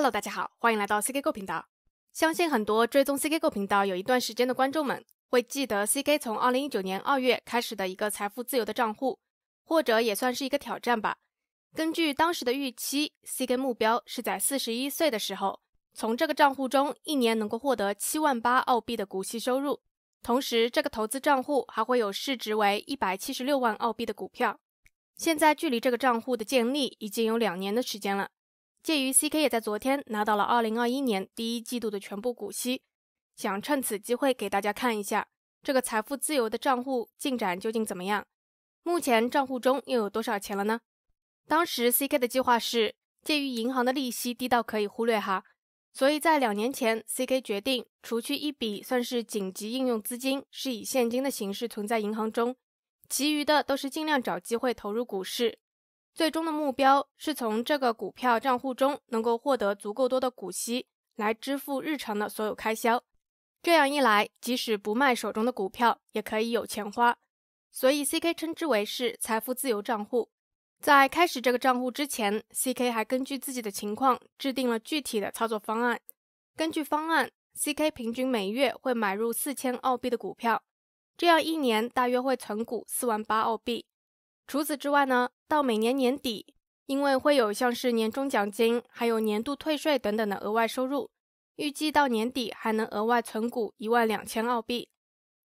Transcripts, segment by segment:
Hello，大家好，欢迎来到 CK Go 频道。相信很多追踪 CK Go 频道有一段时间的观众们，会记得 CK 从2019年2月开始的一个财富自由的账户，或者也算是一个挑战吧。根据当时的预期，CK 目标是在41岁的时候，从这个账户中一年能够获得7万八澳币的股息收入，同时这个投资账户还会有市值为176万澳币的股票。现在距离这个账户的建立已经有两年的时间了。鉴于 C.K. 也在昨天拿到了2021年第一季度的全部股息，想趁此机会给大家看一下这个财富自由的账户进展究竟怎么样。目前账户中又有多少钱了呢？当时 C.K. 的计划是，鉴于银行的利息低到可以忽略哈，所以在两年前 C.K. 决定除去一笔算是紧急应用资金，是以现金的形式存在银行中，其余的都是尽量找机会投入股市。最终的目标是从这个股票账户中能够获得足够多的股息来支付日常的所有开销。这样一来，即使不卖手中的股票，也可以有钱花。所以，C K 称之为是财富自由账户。在开始这个账户之前，C K 还根据自己的情况制定了具体的操作方案。根据方案，C K 平均每月会买入四千澳币的股票，这样一年大约会存股四万八澳币。除此之外呢，到每年年底，因为会有像是年终奖金，还有年度退税等等的额外收入，预计到年底还能额外存股一万两千澳币。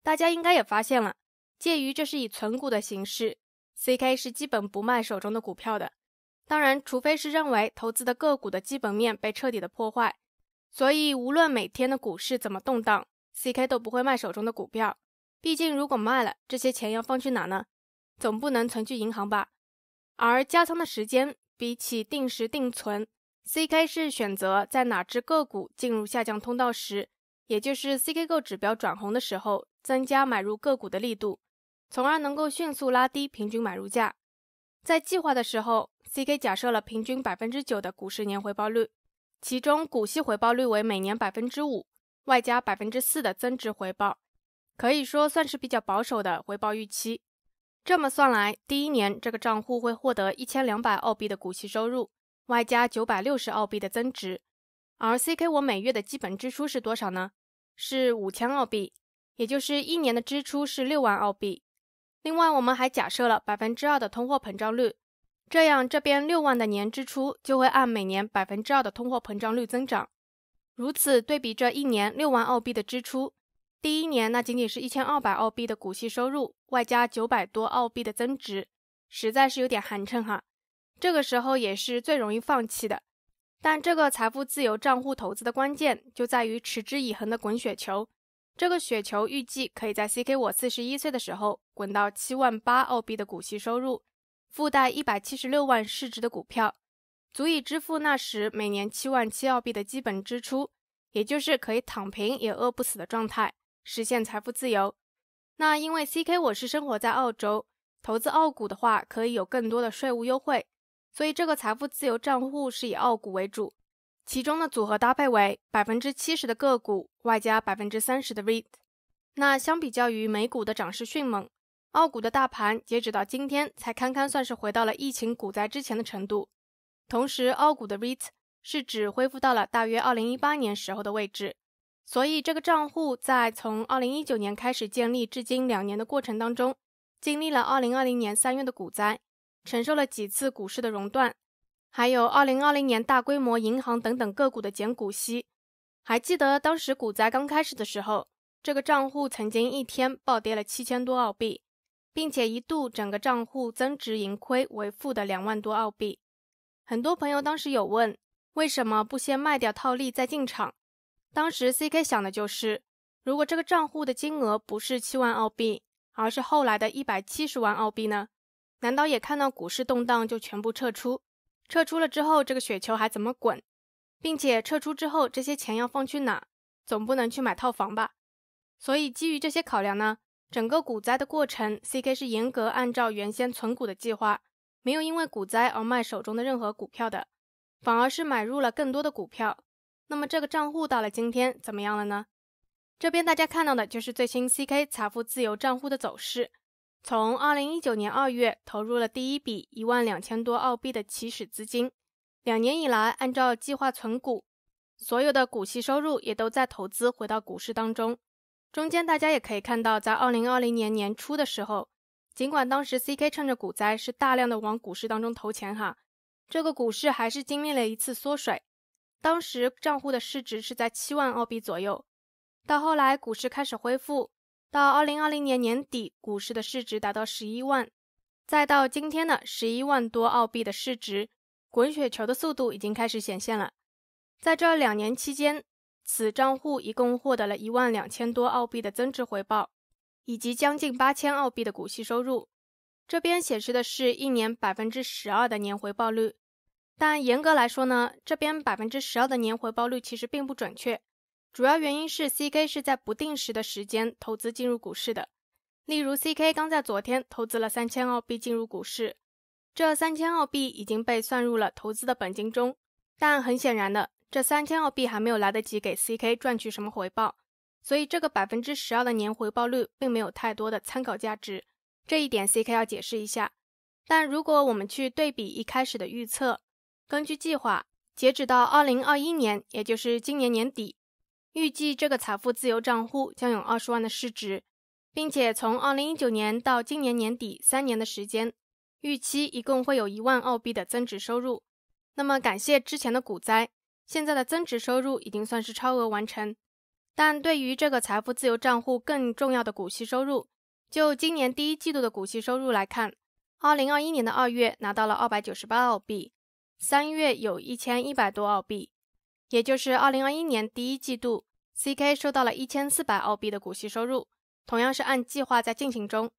大家应该也发现了，介于这是以存股的形式，CK 是基本不卖手中的股票的。当然，除非是认为投资的个股的基本面被彻底的破坏。所以，无论每天的股市怎么动荡，CK 都不会卖手中的股票。毕竟，如果卖了，这些钱要放去哪呢？总不能存去银行吧？而加仓的时间比起定时定存，CK 是选择在哪只个股进入下降通道时，也就是 CK 购指标转红的时候，增加买入个股的力度，从而能够迅速拉低平均买入价。在计划的时候，CK 假设了平均百分之九的股市年回报率，其中股息回报率为每年百分之五，外加百分之四的增值回报，可以说算是比较保守的回报预期。这么算来，第一年这个账户会获得一千两百澳币的股息收入，外加九百六十澳币的增值。而 C K 我每月的基本支出是多少呢？是五千澳币，也就是一年的支出是六万澳币。另外，我们还假设了百分之二的通货膨胀率，这样这边六万的年支出就会按每年百分之二的通货膨胀率增长。如此对比，这一年六万澳币的支出。第一年，那仅仅是一千二百澳币的股息收入，外加九百多澳币的增值，实在是有点寒碜哈。这个时候也是最容易放弃的。但这个财富自由账户投资的关键就在于持之以恒的滚雪球。这个雪球预计可以在 C.K. 我四十一岁的时候滚到七万八澳币的股息收入，附带一百七十六万市值的股票，足以支付那时每年七万七澳币的基本支出，也就是可以躺平也饿不死的状态。实现财富自由，那因为 C K 我是生活在澳洲，投资澳股的话可以有更多的税务优惠，所以这个财富自由账户是以澳股为主，其中的组合搭配为百分之七十的个股，外加百分之三十的 REIT。那相比较于美股的涨势迅猛，澳股的大盘截止到今天才堪堪算是回到了疫情股灾之前的程度，同时澳股的 REIT 是指恢复到了大约二零一八年时候的位置。所以，这个账户在从2019年开始建立至今两年的过程当中，经历了2020年三月的股灾，承受了几次股市的熔断，还有2020年大规模银行等等个股的减股息。还记得当时股灾刚开始的时候，这个账户曾经一天暴跌了七千多澳币，并且一度整个账户增值盈亏为负的两万多澳币。很多朋友当时有问，为什么不先卖掉套利再进场？当时 C K 想的就是，如果这个账户的金额不是七万澳币，而是后来的一百七十万澳币呢？难道也看到股市动荡就全部撤出？撤出了之后，这个雪球还怎么滚？并且撤出之后，这些钱要放去哪？总不能去买套房吧？所以基于这些考量呢，整个股灾的过程，C K 是严格按照原先存股的计划，没有因为股灾而卖手中的任何股票的，反而是买入了更多的股票。那么这个账户到了今天怎么样了呢？这边大家看到的就是最新 CK 财富自由账户的走势。从二零一九年二月投入了第一笔一万两千多澳币的起始资金，两年以来按照计划存股，所有的股息收入也都在投资回到股市当中。中间大家也可以看到，在二零二零年年初的时候，尽管当时 CK 趁着股灾是大量的往股市当中投钱哈，这个股市还是经历了一次缩水。当时账户的市值是在七万澳币左右，到后来股市开始恢复，到二零二零年年底，股市的市值达到十一万，再到今天的十一万多澳币的市值，滚雪球的速度已经开始显现了。在这两年期间，此账户一共获得了一万两千多澳币的增值回报，以及将近八千澳币的股息收入。这边显示的是一年百分之十二的年回报率。但严格来说呢，这边百分之十二的年回报率其实并不准确，主要原因是 C K 是在不定时的时间投资进入股市的。例如 C K 刚在昨天投资了三千澳币进入股市，这三千澳币已经被算入了投资的本金中。但很显然的，这三千澳币还没有来得及给 C K 赚取什么回报，所以这个百分之十二的年回报率并没有太多的参考价值。这一点 C K 要解释一下。但如果我们去对比一开始的预测，根据计划，截止到二零二一年，也就是今年年底，预计这个财富自由账户将有二十万的市值，并且从二零一九年到今年年底三年的时间，预期一共会有一万澳币的增值收入。那么感谢之前的股灾，现在的增值收入已经算是超额完成。但对于这个财富自由账户更重要的股息收入，就今年第一季度的股息收入来看，二零二一年的二月拿到了二百九十八澳币。三月有一千一百多澳币，也就是二零二一年第一季度，C K 收到了一千四百澳币的股息收入，同样是按计划在进行中。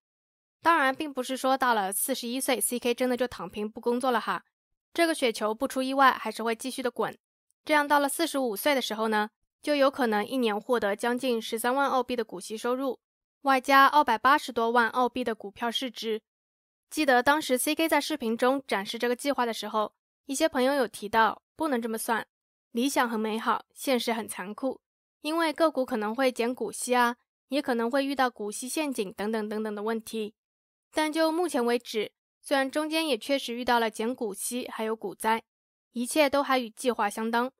当然，并不是说到了四十一岁，C K 真的就躺平不工作了哈。这个雪球不出意外还是会继续的滚。这样到了四十五岁的时候呢，就有可能一年获得将近十三万澳币的股息收入，外加二百八十多万澳币的股票市值。记得当时 C K 在视频中展示这个计划的时候。一些朋友有提到不能这么算，理想很美好，现实很残酷，因为个股可能会减股息啊，也可能会遇到股息陷阱等等等等的问题。但就目前为止，虽然中间也确实遇到了减股息，还有股灾，一切都还与计划相当。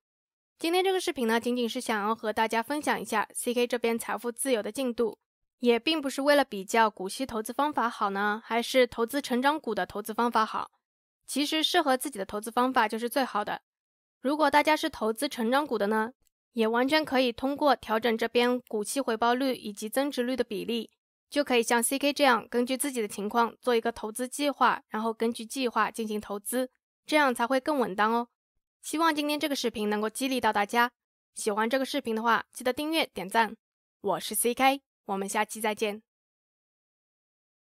今天这个视频呢，仅仅是想要和大家分享一下 C K 这边财富自由的进度，也并不是为了比较股息投资方法好呢，还是投资成长股的投资方法好。其实适合自己的投资方法就是最好的。如果大家是投资成长股的呢，也完全可以通过调整这边股息回报率以及增值率的比例，就可以像 CK 这样，根据自己的情况做一个投资计划，然后根据计划进行投资，这样才会更稳当哦。希望今天这个视频能够激励到大家。喜欢这个视频的话，记得订阅点赞。我是 CK，我们下期再见。